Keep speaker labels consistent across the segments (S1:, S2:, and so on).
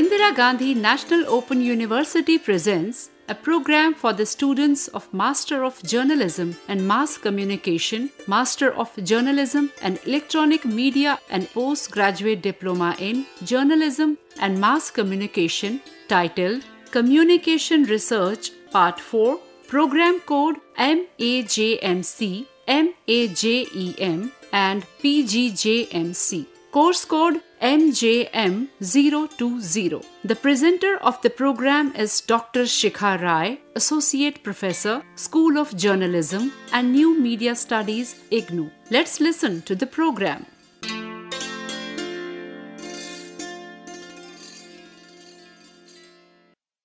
S1: Indira Gandhi National Open University presents a program for the students of Master of Journalism and Mass Communication, Master of Journalism and Electronic Media, and Postgraduate Diploma in Journalism and Mass Communication, titled Communication Research Part 4, Program Code MAJMC, MAJEM, and PGJMC course code MJM020. The presenter of the program is Dr. Shikha Rai, Associate Professor, School of Journalism and New Media Studies, IGNU. Let's listen to the program.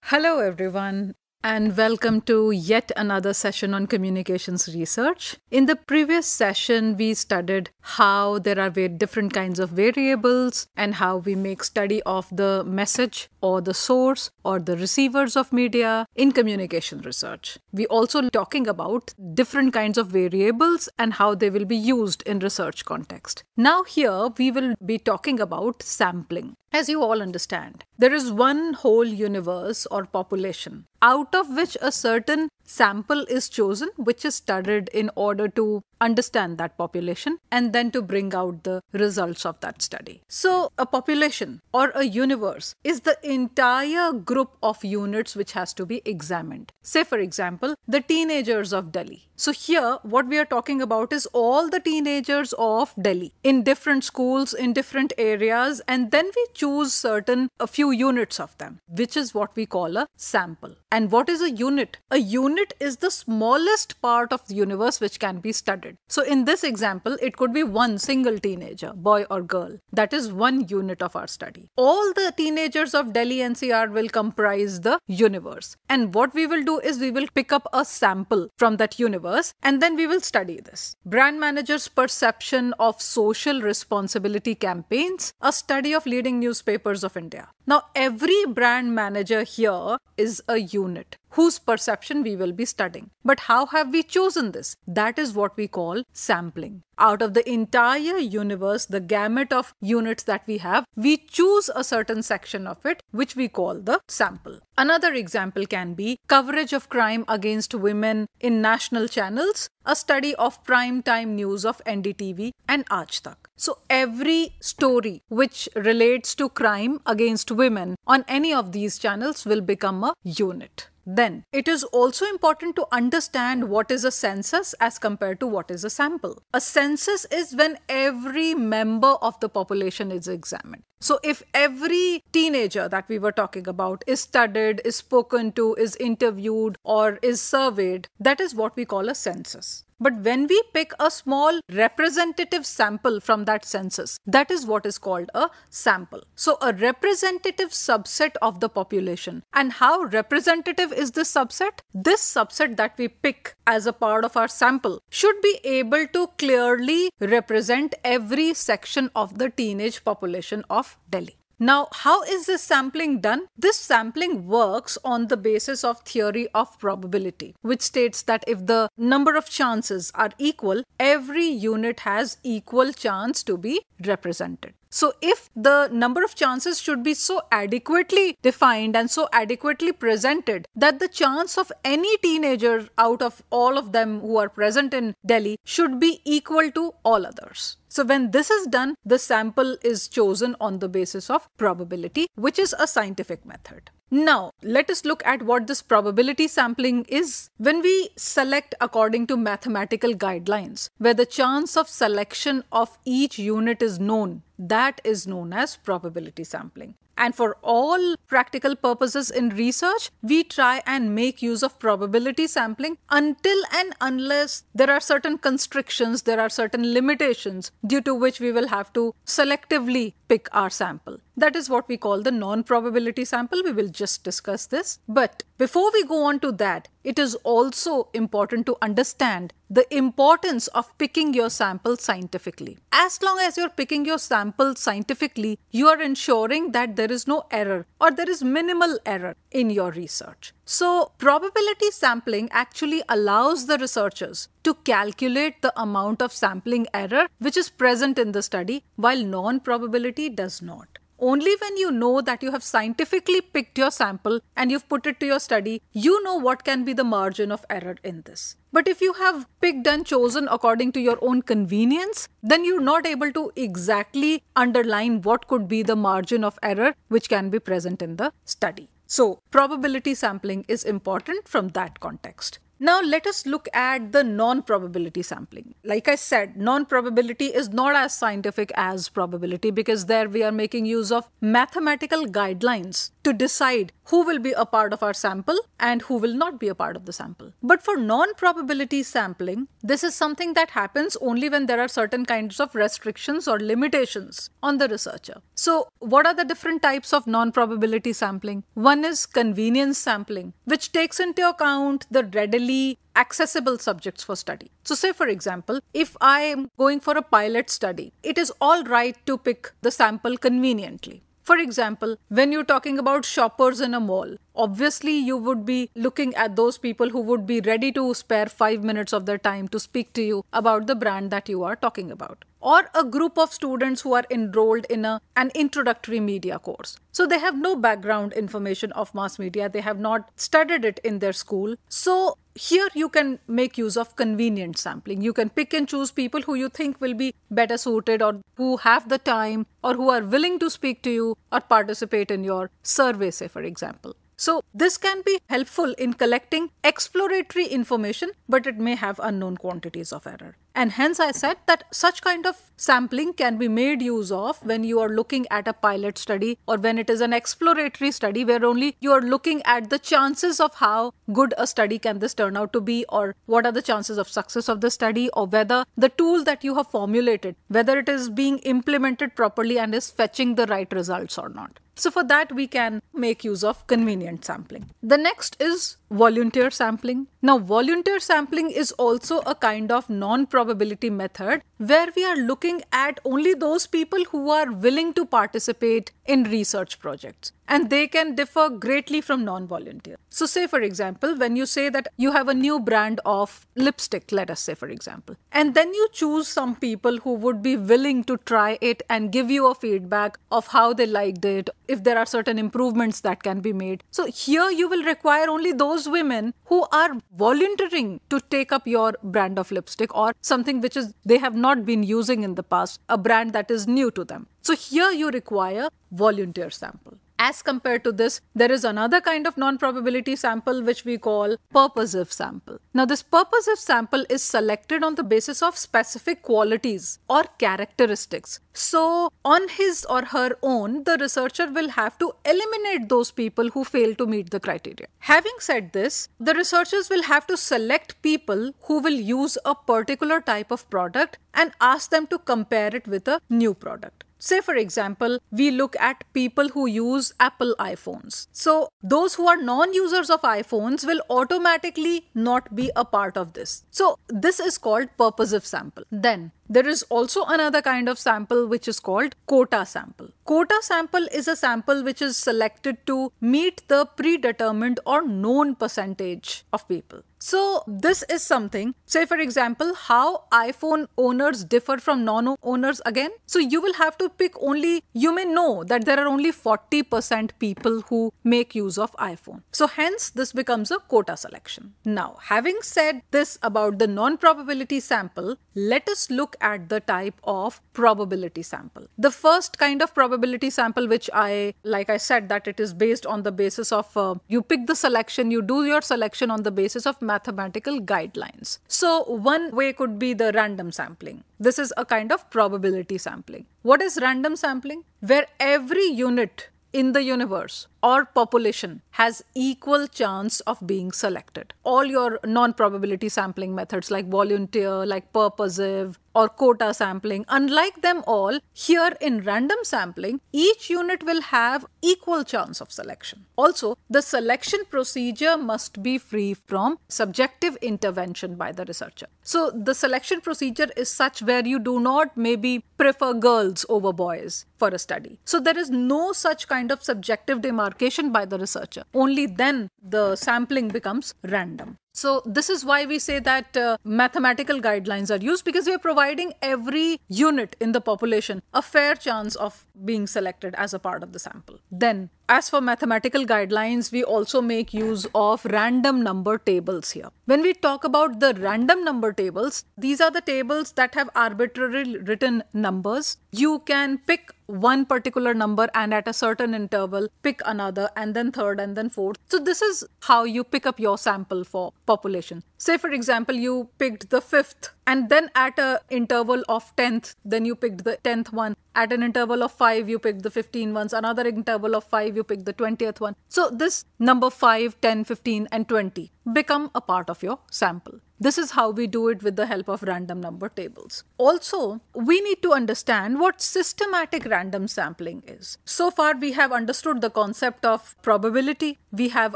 S2: Hello, everyone and welcome to yet another session on communications research. In the previous session, we studied how there are different kinds of variables and how we make study of the message or the source or the receivers of media in communication research. We also talking about different kinds of variables and how they will be used in research context. Now here we will be talking about sampling. As you all understand, there is one whole universe or population out of which a certain sample is chosen which is studied in order to understand that population and then to bring out the results of that study. So, a population or a universe is the entire group of units which has to be examined. Say, for example, the teenagers of Delhi. So, here what we are talking about is all the teenagers of Delhi in different schools, in different areas, and then we choose certain, a few units of them, which is what we call a sample. And what is a unit? A unit unit is the smallest part of the universe which can be studied. So, in this example, it could be one single teenager, boy or girl. That is one unit of our study. All the teenagers of Delhi NCR will comprise the universe. And what we will do is we will pick up a sample from that universe and then we will study this. Brand managers' perception of social responsibility campaigns, a study of leading newspapers of India. Now, every brand manager here is a unit whose perception we will be studying. But how have we chosen this? That is what we call sampling. Out of the entire universe, the gamut of units that we have, we choose a certain section of it, which we call the sample. Another example can be coverage of crime against women in national channels, a study of prime time news of NDTV and Aaj Tak. So every story which relates to crime against women on any of these channels will become a unit. Then, it is also important to understand what is a census as compared to what is a sample. A census is when every member of the population is examined. So, if every teenager that we were talking about is studied, is spoken to, is interviewed, or is surveyed, that is what we call a census. But when we pick a small representative sample from that census, that is what is called a sample. So, a representative subset of the population. And how representative is this subset? This subset that we pick as a part of our sample should be able to clearly represent every section of the teenage population of Delhi. Now, how is this sampling done? This sampling works on the basis of theory of probability, which states that if the number of chances are equal, every unit has equal chance to be represented. So, if the number of chances should be so adequately defined and so adequately presented that the chance of any teenager out of all of them who are present in Delhi should be equal to all others. So when this is done, the sample is chosen on the basis of probability, which is a scientific method. Now, let us look at what this probability sampling is when we select according to mathematical guidelines, where the chance of selection of each unit is known. That is known as probability sampling. And for all practical purposes in research, we try and make use of probability sampling until and unless there are certain constrictions, there are certain limitations due to which we will have to selectively pick our sample. That is what we call the non probability sample. We will just discuss this. But before we go on to that, it is also important to understand the importance of picking your sample scientifically. As long as you're picking your sample scientifically, you are ensuring that there is no error or there is minimal error in your research. So, probability sampling actually allows the researchers to calculate the amount of sampling error which is present in the study, while non probability does not. Only when you know that you have scientifically picked your sample and you've put it to your study, you know what can be the margin of error in this. But if you have picked and chosen according to your own convenience, then you're not able to exactly underline what could be the margin of error which can be present in the study. So, probability sampling is important from that context. Now, let us look at the non probability sampling. Like I said, non probability is not as scientific as probability because there we are making use of mathematical guidelines to decide who will be a part of our sample and who will not be a part of the sample. But for non probability sampling, this is something that happens only when there are certain kinds of restrictions or limitations on the researcher. So, what are the different types of non probability sampling? One is convenience sampling, which takes into account the readily accessible subjects for study. So, say for example, if I am going for a pilot study, it is all right to pick the sample conveniently. For example, when you're talking about shoppers in a mall, obviously you would be looking at those people who would be ready to spare five minutes of their time to speak to you about the brand that you are talking about or a group of students who are enrolled in a, an introductory media course. So they have no background information of mass media, they have not studied it in their school. So here you can make use of convenient sampling. You can pick and choose people who you think will be better suited or who have the time or who are willing to speak to you or participate in your survey, say, for example. So, this can be helpful in collecting exploratory information, but it may have unknown quantities of error. And hence, I said that such kind of sampling can be made use of when you are looking at a pilot study or when it is an exploratory study where only you are looking at the chances of how good a study can this turn out to be or what are the chances of success of the study or whether the tool that you have formulated, whether it is being implemented properly and is fetching the right results or not. So for that, we can make use of convenient sampling. The next is volunteer sampling. Now, volunteer sampling is also a kind of non-probability method where we are looking at only those people who are willing to participate in research projects and they can differ greatly from non volunteer. So, say for example, when you say that you have a new brand of lipstick, let us say for example, and then you choose some people who would be willing to try it and give you a feedback of how they liked it, if there are certain improvements that can be made. So, here you will require only those women who are volunteering to take up your brand of lipstick or something which is they have not been using in the past, a brand that is new to them. So, here you require volunteer sample. As compared to this, there is another kind of non probability sample which we call purposive sample. Now, this purposive sample is selected on the basis of specific qualities or characteristics. So, on his or her own, the researcher will have to eliminate those people who fail to meet the criteria. Having said this, the researchers will have to select people who will use a particular type of product and ask them to compare it with a new product. Say, for example, we look at people who use Apple iPhones. So, those who are non users of iPhones will automatically not be a part of this. So, this is called purposive sample. Then, there is also another kind of sample which is called quota sample. Quota sample is a sample which is selected to meet the predetermined or known percentage of people. So, this is something, say for example, how iPhone owners differ from non owners again. So, you will have to pick only, you may know that there are only 40% people who make use of iPhone. So, hence, this becomes a quota selection. Now, having said this about the non probability sample, let us look at the type of probability sample. The first kind of probability sample, which I, like I said, that it is based on the basis of uh, you pick the selection, you do your selection on the basis of mathematical guidelines. So, one way could be the random sampling. This is a kind of probability sampling. What is random sampling? Where every unit in the universe or population has equal chance of being selected all your non probability sampling methods like volunteer like purposive or quota sampling. Unlike them all, here in random sampling, each unit will have equal chance of selection. Also, the selection procedure must be free from subjective intervention by the researcher. So the selection procedure is such where you do not maybe prefer girls over boys for a study. So there is no such kind of subjective demarcation by the researcher. Only then the sampling becomes random. So, this is why we say that uh, mathematical guidelines are used because we are providing every unit in the population a fair chance of being selected as a part of the sample. Then, as for mathematical guidelines, we also make use of random number tables here. When we talk about the random number tables, these are the tables that have arbitrarily written numbers. You can pick one particular number and at a certain interval pick another and then third and then fourth. So this is how you pick up your sample for population. Say for example you picked the fifth and then at a interval of 10th then you picked the 10th one at an interval of 5 you picked the 15 ones another interval of 5 you picked the 20th one so this number 5 10 15 and 20 become a part of your sample. This is how we do it with the help of random number tables. Also, we need to understand what systematic random sampling is. So far, we have understood the concept of probability, we have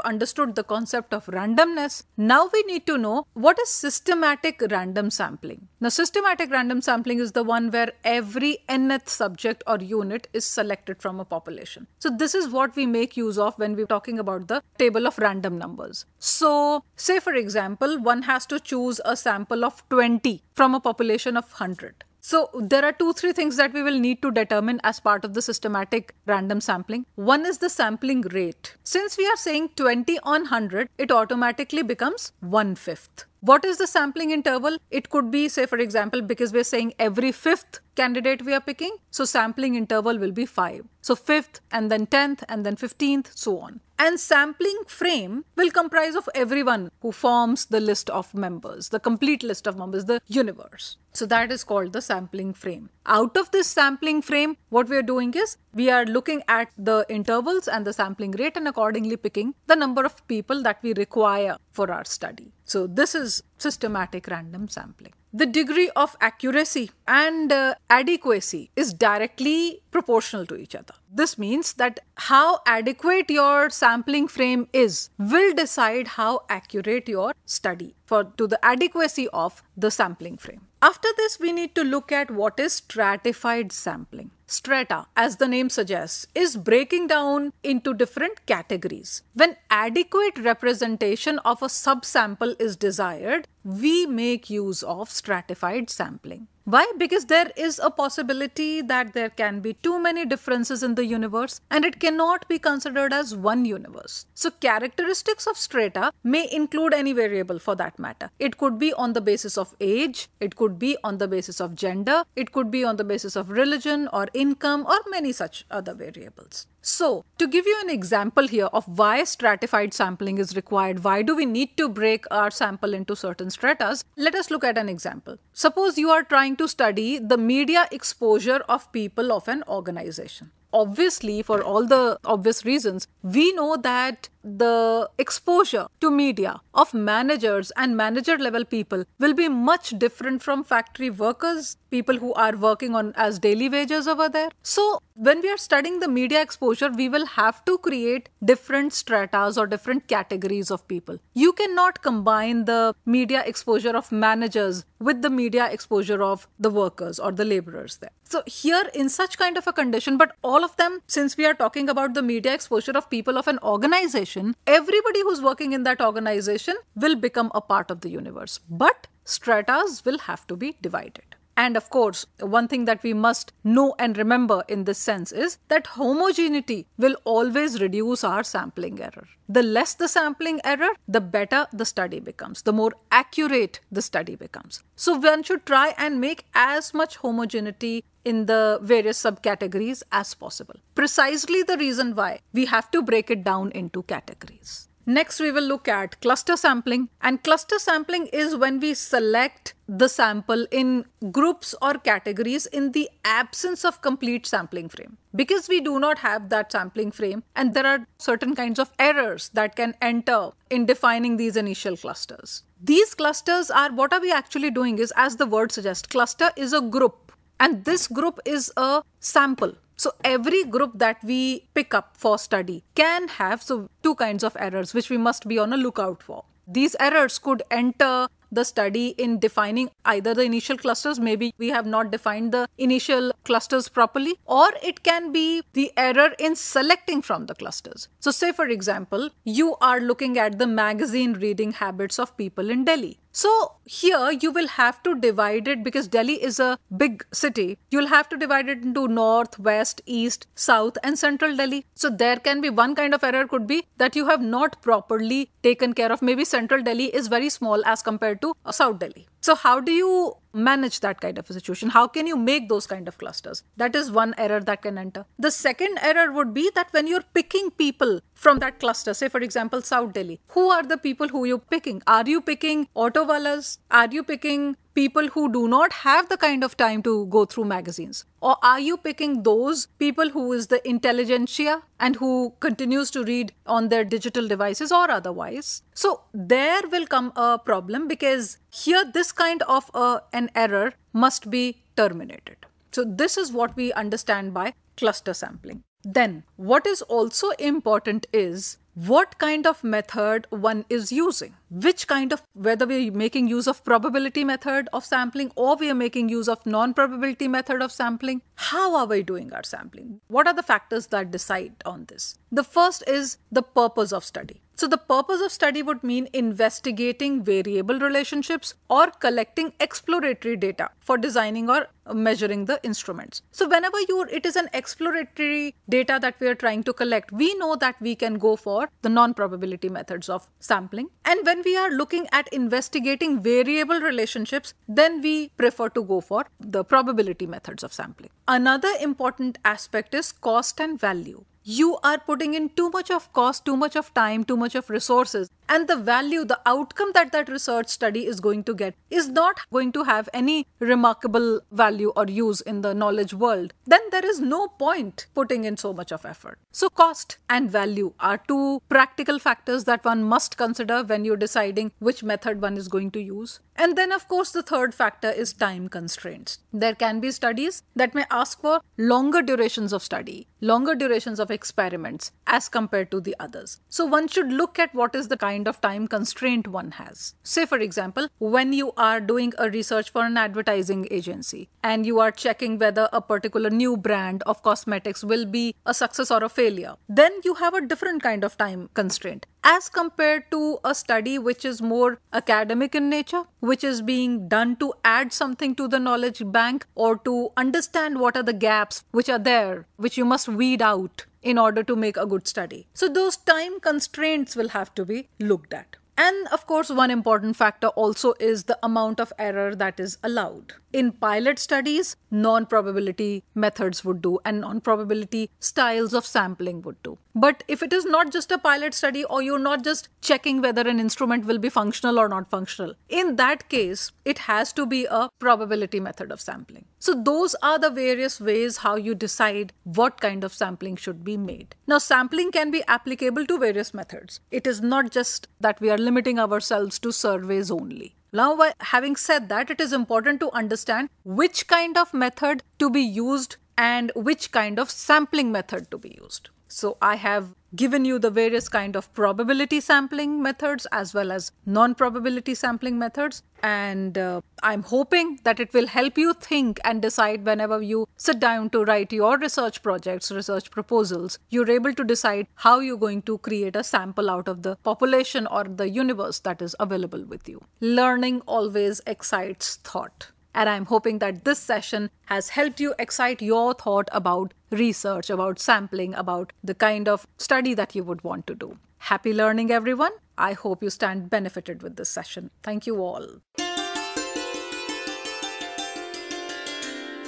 S2: understood the concept of randomness. Now, we need to know what is systematic random sampling. Now, systematic random sampling is the one where every nth subject or unit is selected from a population. So, this is what we make use of when we're talking about the table of random numbers. So, say for example, one has to choose a sample of 20 from a population of 100. So, there are two, three things that we will need to determine as part of the systematic random sampling. One is the sampling rate. Since we are saying 20 on 100, it automatically becomes one fifth. What is the sampling interval? It could be, say, for example, because we're saying every fifth candidate we are picking, so sampling interval will be 5. So, fifth, and then 10th, and then 15th, so on. And sampling frame will comprise of everyone who forms the list of members, the complete list of members, the universe. So, that is called the sampling frame. Out of this sampling frame, what we are doing is we are looking at the intervals and the sampling rate and accordingly picking the number of people that we require for our study. So, this is systematic random sampling the degree of accuracy and uh, adequacy is directly proportional to each other. This means that how adequate your sampling frame is will decide how accurate your study for to the adequacy of the sampling frame. After this we need to look at what is stratified sampling strata, as the name suggests, is breaking down into different categories. When adequate representation of a subsample is desired, we make use of stratified sampling. Why? Because there is a possibility that there can be too many differences in the universe and it cannot be considered as one universe. So, characteristics of strata may include any variable for that matter. It could be on the basis of age, it could be on the basis of gender, it could be on the basis of religion or income or many such other variables. So, to give you an example here of why stratified sampling is required, why do we need to break our sample into certain stratas, let us look at an example. Suppose you are trying to study the media exposure of people of an organization obviously for all the obvious reasons we know that the exposure to media of managers and manager level people will be much different from factory workers, people who are working on as daily wages over there. So, when we are studying the media exposure, we will have to create different stratas or different categories of people. You cannot combine the media exposure of managers with the media exposure of the workers or the laborers there. So, here in such kind of a condition, but all of them, since we are talking about the media exposure of people of an organization, organization, everybody who's working in that organization will become a part of the universe. But stratas will have to be divided. And of course, one thing that we must know and remember in this sense is that homogeneity will always reduce our sampling error. The less the sampling error, the better the study becomes, the more accurate the study becomes. So, one should try and make as much homogeneity in the various subcategories as possible. Precisely the reason why we have to break it down into categories. Next, we will look at cluster sampling. And cluster sampling is when we select the sample in groups or categories in the absence of complete sampling frame. Because we do not have that sampling frame, and there are certain kinds of errors that can enter in defining these initial clusters. These clusters are what are we actually doing is, as the word suggests, cluster is a group and this group is a sample. So every group that we pick up for study can have so two kinds of errors which we must be on a lookout for. These errors could enter the study in defining either the initial clusters, maybe we have not defined the initial clusters properly, or it can be the error in selecting from the clusters. So, say for example, you are looking at the magazine reading habits of people in Delhi. So here you will have to divide it because Delhi is a big city. You'll have to divide it into north, west, east, south and central Delhi. So there can be one kind of error could be that you have not properly taken care of. Maybe central Delhi is very small as compared to uh, south Delhi. So how do you manage that kind of a situation? How can you make those kind of clusters? That is one error that can enter. The second error would be that when you're picking people from that cluster, say for example, South Delhi, who are the people who you're picking? Are you picking auto wallahs? Are you picking people who do not have the kind of time to go through magazines? Or are you picking those people who is the intelligentsia and who continues to read on their digital devices or otherwise? So there will come a problem because here this kind of a an error must be terminated. So this is what we understand by cluster sampling. Then, what is also important is what kind of method one is using which kind of whether we're making use of probability method of sampling or we are making use of non-probability method of sampling how are we doing our sampling what are the factors that decide on this the first is the purpose of study so, the purpose of study would mean investigating variable relationships or collecting exploratory data for designing or measuring the instruments. So, whenever you it is an exploratory data that we are trying to collect, we know that we can go for the non probability methods of sampling. And when we are looking at investigating variable relationships, then we prefer to go for the probability methods of sampling. Another important aspect is cost and value you are putting in too much of cost, too much of time, too much of resources and the value, the outcome that that research study is going to get is not going to have any remarkable value or use in the knowledge world, then there is no point putting in so much of effort. So, cost and value are two practical factors that one must consider when you're deciding which method one is going to use. And then, of course, the third factor is time constraints. There can be studies that may ask for longer durations of study, longer durations of experiments as compared to the others. So, one should look at what is the kind kind of time constraint one has. Say, for example, when you are doing a research for an advertising agency and you are checking whether a particular new brand of cosmetics will be a success or a failure, then you have a different kind of time constraint as compared to a study which is more academic in nature, which is being done to add something to the knowledge bank or to understand what are the gaps which are there, which you must weed out in order to make a good study. So, those time constraints will have to be looked at. And of course, one important factor also is the amount of error that is allowed. In pilot studies, non probability methods would do and non probability styles of sampling would do. But if it is not just a pilot study or you're not just checking whether an instrument will be functional or not functional, in that case, it has to be a probability method of sampling. So, those are the various ways how you decide what kind of sampling should be made. Now, sampling can be applicable to various methods. It is not just that we are limiting ourselves to surveys only. Now, having said that, it is important to understand which kind of method to be used and which kind of sampling method to be used. So I have given you the various kind of probability sampling methods as well as non-probability sampling methods and uh, I'm hoping that it will help you think and decide whenever you sit down to write your research projects, research proposals, you're able to decide how you're going to create a sample out of the population or the universe that is available with you. Learning always excites thought. And I'm hoping that this session has helped you excite your thought about research, about sampling, about the kind of study that you would want to do. Happy learning, everyone. I hope you stand benefited with this
S1: session. Thank you all.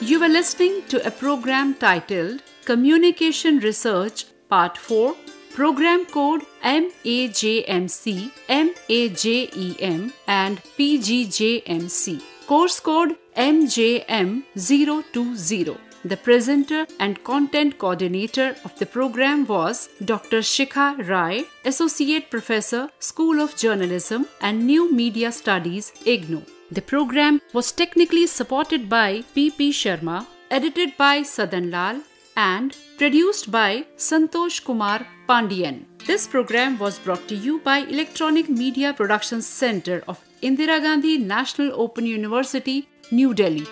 S1: You were listening to a program titled Communication Research Part 4 Program Code MAJMC, MAJEM, and PGJMC. Course code MJM020. The presenter and content coordinator of the program was Dr. Shikha Rai, Associate Professor, School of Journalism and New Media Studies, IGNO. The program was technically supported by P.P. Sharma, edited by Lal and produced by Santosh Kumar Pandian. This program was brought to you by Electronic Media Production Center of Indira Gandhi National Open University, New Delhi.